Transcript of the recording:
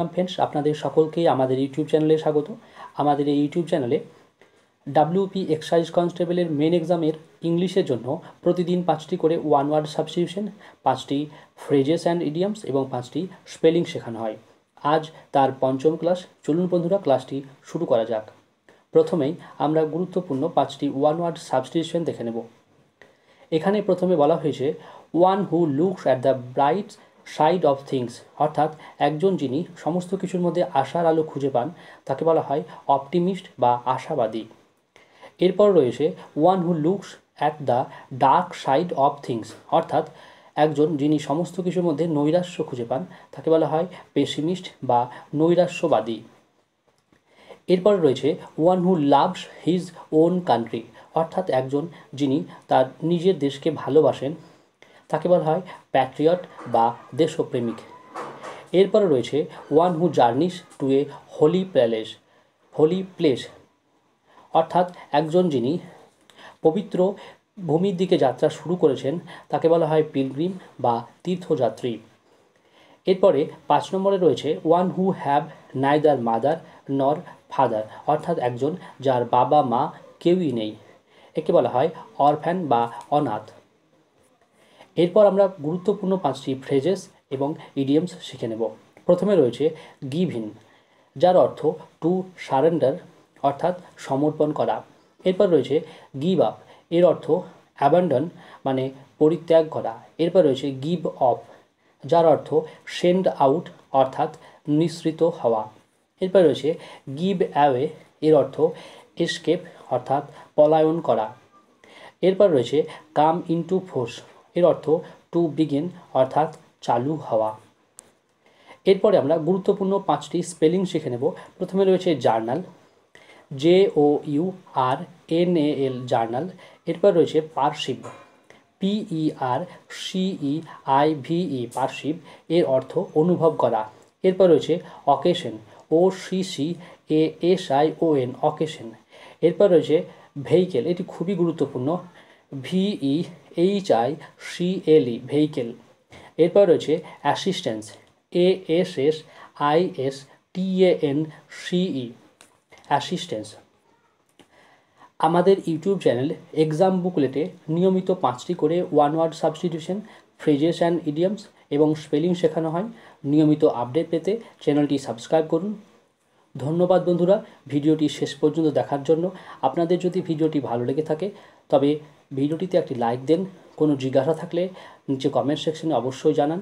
welcome friends আপনাদের সকলকে আমাদের ইউটিউব চ্যানেলে স্বাগত আমাদের এই ইউটিউব চ্যানেলে ডাব্লিউপি এক্সাইজ কনস্টেবলের মেন এক্সামের ইংলিশের জন্য প্রতিদিন পাঁচটি করে ওয়ান ওয়ার্ড সাবস্টিটিউশন পাঁচটি ফ্রেজেস অ্যান্ড ইডিয়ামস এবং পাঁচটি স্পেলিং শেখানো হয় আজ তার পঞ্চম ক্লাস চলুন বন্ধুরা ক্লাসটি শুরু করা যাক প্রথমেই আমরা গুরুত্বপূর্ণ পাঁচটি ওয়ান ওয়ার্ড সাবস্টিটিউশন দেখে নেব এখানে প্রথমে বলা হয়েছে one who looks at the brights side of things অর্থাৎ একজন যিনি সমস্ত কিছুর মধ্যে আশার আলো খুঁজে পান তাকে বলা হয় অপটিমিস্ট বা আশাবাদী এরপর রয়েছে one who looks at the dark side of things অর্থাৎ একজন যিনি সমস্ত কিছুর মধ্যে নৈরাশ্য খুঁজে পান তাকে বলা হয় পেসিমিস্ট বা নৈরাশ্যবাদী এরপর রয়েছে one who loves his own country অর্থাৎ একজন যিনি তার নিজের দেশকে ভালোবাসেন তাকে বলা হয় প্যাট্রিয়ট বা দেশপ্রেমিক এরপরে রয়েছে one who journeys to a holy palace holy place অর্থাৎ একজন যিনি পবিত্র ভূমির দিকে যাত্রা শুরু করেছেন তাকে বলা হয় পিলগ্রিম বা তীর্থযাত্রী এরপরে পাঁচ নম্বরে রয়েছে one who have neither mother nor father অর্থাৎ একজন যার বাবা মা কেউই নেই একে বলা হয় অরফ্যান বা অনাথ এরপর আমরা গুরুত্বপূর্ণ পাঁচটি ফ্রেজেস এবং ইডিয়ামস শিখে নেব প্রথমে রয়েছে গিভ ইন যার অর্থ টু সারেন্ডার অর্থাৎ সমর্পণ করা এরপর রয়েছে গিভ আপ এর অর্থ অ্যাবান্ডন মানে পরিত্যাগ করা এরপর রয়েছে গিভ অফ যার অর্থ সেন্ড আউট অর্থাৎ নিঃসৃত হওয়া এরপর রয়েছে গিভ অ্যাওয়ে এর অর্থ এস্কেপ অর্থাৎ পলায়ন করা এরপর রয়েছে কাম টু ফোর্স এর অর্থ টু বিগিন অর্থাৎ চালু হওয়া এরপরে আমরা গুরুত্বপূর্ণ পাঁচটি স্পেলিং শিখে নেব প্রথমে রয়েছে journal J O U R N A L journal এরপর রয়েছে পার্শিব পিই আর সিই আই ভিই পার্শিব এর অর্থ অনুভব করা এরপর রয়েছে occasion O C C A S I O N occasion এরপর রয়েছে ভেহিকেল এটি খুবই গুরুত্বপূর্ণ V E H I C L E vehicle এরপর রয়েছে assistance A S S I S T A N C E assistance আমাদের ইউটিউব চ্যানেল এক্সাম বুকলেটে নিয়মিত পাঁচটি করে one word substitution phrases and idioms এবং স্পেলিং শেখানো হয় নিয়মিত আপডেট পেতে চ্যানেলটি সাবস্ক্রাইব করুন ধন্যবাদ বন্ধুরা ভিডিওটি শেষ পর্যন্ত দেখার জন্য আপনাদের যদি ভিডিওটি ভালো লেগে থাকে তবে ভিডিওটিতে একটি লাইক দেন কোনো জিজ্ঞাসা থাকলে নিচে কমেন্ট সেকশনে অবশ্যই জানান